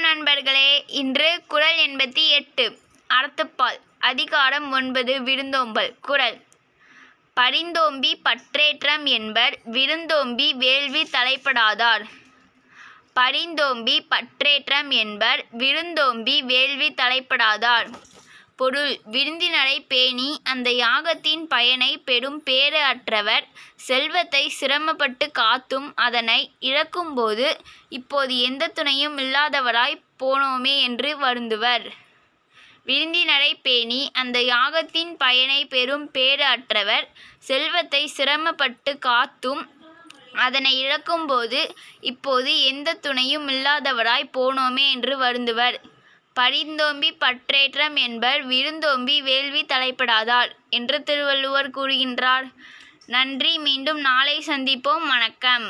வணக்கம் நண்பர்களே இன்று குரல் எண்பத்தி எட்டு அறத்துப்பால் அதிகாரம் ஒன்பது விருந்தோம்பல் குரல் பரிந்தோம்பி பற்றேற்றம் என்பர் விருந்தோம்பி வேள்வி தலைப்படாதார் பரிந்தோம்பி பற்றேற்றம் என்பர் விருந்தோம்பி வேள்வி தலைப்படாதார் பொருள் விருந்தினரை பேணி அந்த யாகத்தின் பயனை பெறும் பேறு அற்றவர் செல்வத்தை சிரமப்பட்டு காத்தும் அதனை இழக்கும்போது இப்போது எந்த துணையும் இல்லாதவராய் போனோமே என்று வருந்துவர் விருந்தினரை பேணி அந்த யாகத்தின் பயனை பெறும் பேறு அற்றவர் செல்வத்தை சிரமப்பட்டு காத்தும் அதனை இழக்கும்போது இப்போது எந்த துணையும் இல்லாதவராய் போனோமே என்று வருந்துவர் படிந்தோம்பி பற்றேற்றம் என்பர் விருந்தோம்பி வேள்வி தலைப்படாதாள் என்று திருவள்ளுவர் கூறுகின்றார் நன்றி மீண்டும் நாளை சந்திப்போம் வணக்கம்